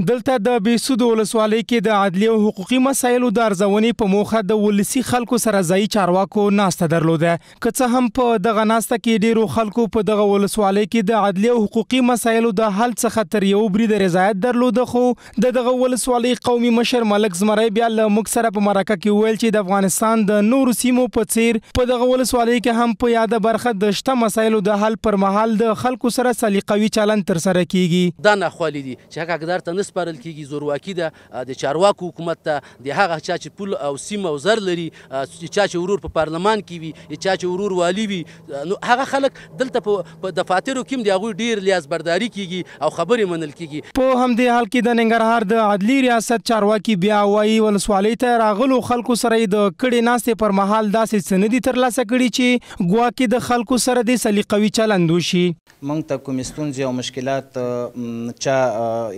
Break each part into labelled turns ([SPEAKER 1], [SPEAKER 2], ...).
[SPEAKER 1] دلته د بیسود ولسوالۍ کې د عدلي او حقوقي مسایلو د ارزونې په موخه د ولسی خلکو سره ځای چارواکو ناسته درلوده که څه هم په دغه ناسته کې ډیرو خلکو په دغه ولسوالۍ کې د عدلي او حقوقي مسایلو د حل څخه تر یو برید رضایت درلوده خو د دغه ولسوالۍ قومي مشر ملک زمری بیا له موږ سره په مرکه کې وویل چې د افغانستان د نورو سیمو په څیر په دغه ولسوالۍ کې هم په یاده برخه د شته مسایلو د حل پر مهال د خلکو سره سلیقوي چلند ترسره کیږي
[SPEAKER 2] دا ناخوالي دي چې هغه اقدار ته نه سپارل کیږي زورواکي ده د چارواکو حکومت ته د هغه چا چې پول او سیم او زر لري چې چا چې ورور په پارلمان کې وي چا چې ورور والی وي نو هغه خلک دلته په دفاترو کې هم د هغوی ډېر لیازبرداري کیږي او خبرې منل کیږي
[SPEAKER 1] په همدې حال کې د ننګرهار د عدلي ریاست چارواکي بیا وایي ولسوالۍ ته راغلو خلکو سره د کړي ناستې پر مهال داسې سندې ترلاسه کړي چې ګواکې د خلکو سره د سلیقوي چلند وشي
[SPEAKER 3] موږ ته کوم ستونزې او مشکلات چا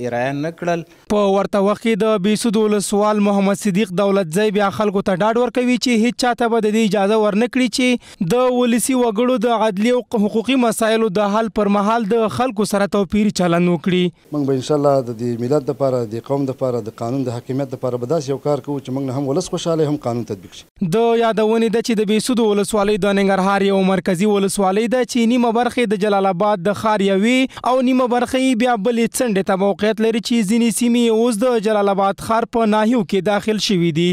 [SPEAKER 3] ایران نه کړل
[SPEAKER 1] په ورته وخت کې د بیسود ولسوال محمد صدیق دولتزی بیا خلکو ته ډاډ ورکوي چې هیڅ چاته به د اجازه ورنکړي چې د ولسی وګړو د عدلي او حقوقي مسایلو د حل پر مهال د خلکو سره توپیر چلن وکړي
[SPEAKER 4] موږ به ان شاء الله د ملت لپاره د قوم لپاره د قانون د حاکمیت لپاره به داسې یو کار کوو چې موږ هم ولس خوشاله هم قانون تطبیق شي
[SPEAKER 1] د یادونې د چې د بیسود ولسوالۍ د ننګرهار یو مرکزی ولسوالۍ ده چې نیمه برخه د جلال آباد د خار یوي او نیمه برخه بیا بلې څنډې ته موقعیت لري چې ځینې سیمې اوس د جلال آباد ښار په ناحیو کې داخل شوې دي